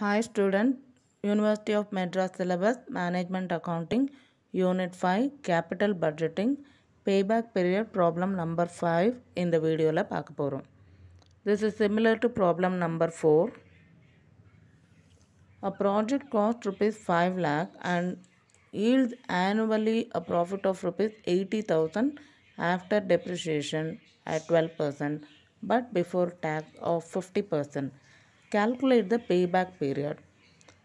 Hi student, University of Madras syllabus Management Accounting Unit 5 Capital Budgeting Payback Period Problem number 5 in the video பார்க்க போறோம். This is similar to problem number 4. A project cost rupees 5 lakh and yields annually a profit of rupees 80,000 after depreciation at 12% but before tax of 50%. Calculate the payback period.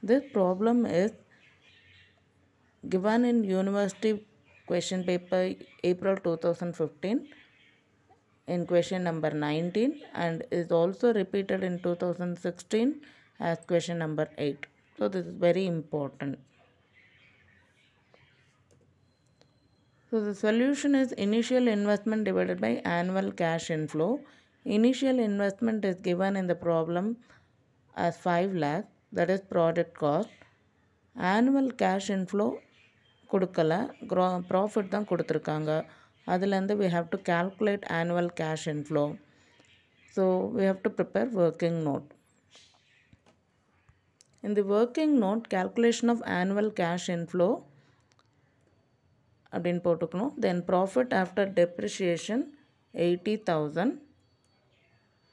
This problem is given in university question paper April 2015 in question number 19 and is also repeated in 2016 as question number 8. So this is very important. So the solution is initial investment divided by annual cash inflow. Initial investment is given in the problem as 5 lakh that is product cost annual cash inflow kudukala profit dhaan kuduthirukanga adilendu we have to calculate annual cash inflow so we have to prepare working note in the working note calculation of annual cash inflow அப்படின்னு போட்டுக்கணும் then profit after depreciation eighty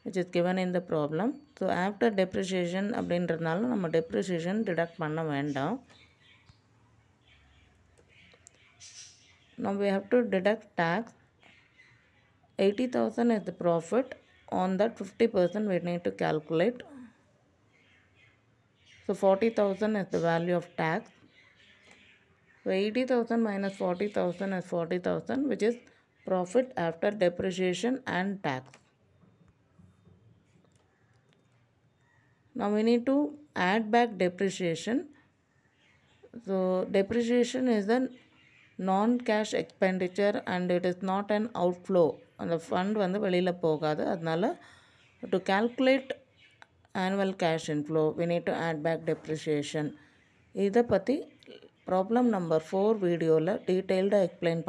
which is given in the problem so after depreciation அப்படின்றதுனால நம்ம depreciation deduct பண்ண வேண்டாம் now we have to deduct tax. Eighty thousand is the profit on that 50 percent we need to calculate so 40,000 is the value of tax so 80,000 minus 40,000 is 40,000 which is profit after depreciation and tax Now we need to add back depreciation. So depreciation is a non-cash expenditure and it is not an outflow. And the fund will not go To calculate annual cash inflow, we need to add back depreciation. This is problem number 4 video detailed explain.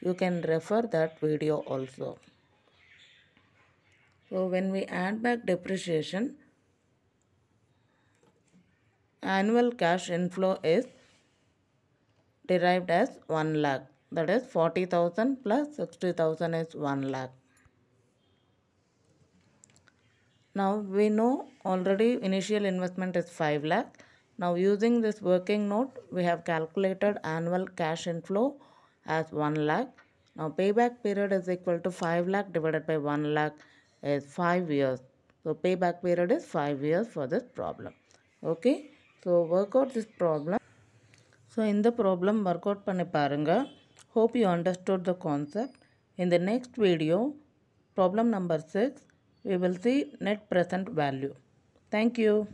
You can refer that video also. So when we add back depreciation, annual cash inflow is derived as 1 lakh. That is 40,000 plus 60,000 is 1 lakh. Now we know already initial investment is 5 lakh. Now using this working note, we have calculated annual cash inflow as 1 lakh. Now payback period is equal to 5 lakh divided by 1 lakh is 5 years. So payback period is 5 years for this problem. Okay. So work out this problem. So in the problem work out paniparanga. Hope you understood the concept. In the next video, problem number 6, we will see net present value. Thank you.